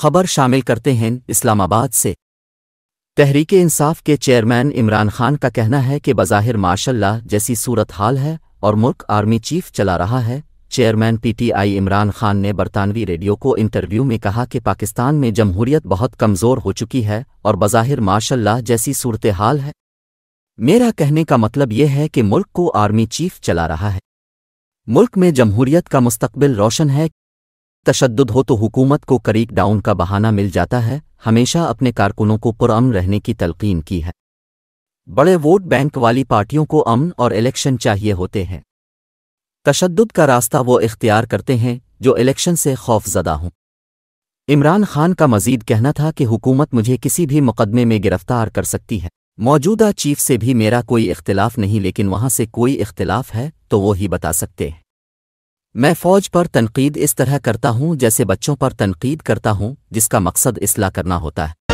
खबर शामिल करते हैं इस्लामाबाद से तहरीक इंसाफ के चेयरमैन इमरान खान का कहना है कि बज़ाहिर माशल्ला जैसी सूरत हाल है और मुल्क आर्मी चीफ चला रहा है चेयरमैन पीटीआई इमरान खान ने बरतानवी रेडियो को इंटरव्यू में कहा कि पाकिस्तान में जमहूरियत बहुत कमज़ोर हो चुकी है और बज़ाहिर माशाला जैसी सूरत हाल है मेरा कहने का मतलब यह है कि मुल्क को आर्मी चीफ चला रहा है मुल्क में जमहूरियत का मुस्तबिल रोशन है तशद हो तो हुकूमत को करीक डाउन का बहाना मिल जाता है हमेशा अपने कारकुनों को पुरअम रहने की तलकीन की है बड़े वोट बैंक वाली पार्टियों को अमन और इलेक्शन चाहिए होते हैं तशद का रास्ता वो इख्तियार करते हैं जो इलेक्शन से खौफजदा हों इमरान खान का मजीद कहना था कि हुकूमत मुझे किसी भी मुकदमे में गिरफ्तार कर सकती है मौजूदा चीफ से भी मेरा कोई इख्तिलाफ नहीं लेकिन वहां से कोई इख्तिलाफ है तो वो ही बता सकते हैं मैं फ़ौज पर तनकीद इस तरह करता हूँ जैसे बच्चों पर तनकीद करता हूँ जिसका मकसद इसला करना होता है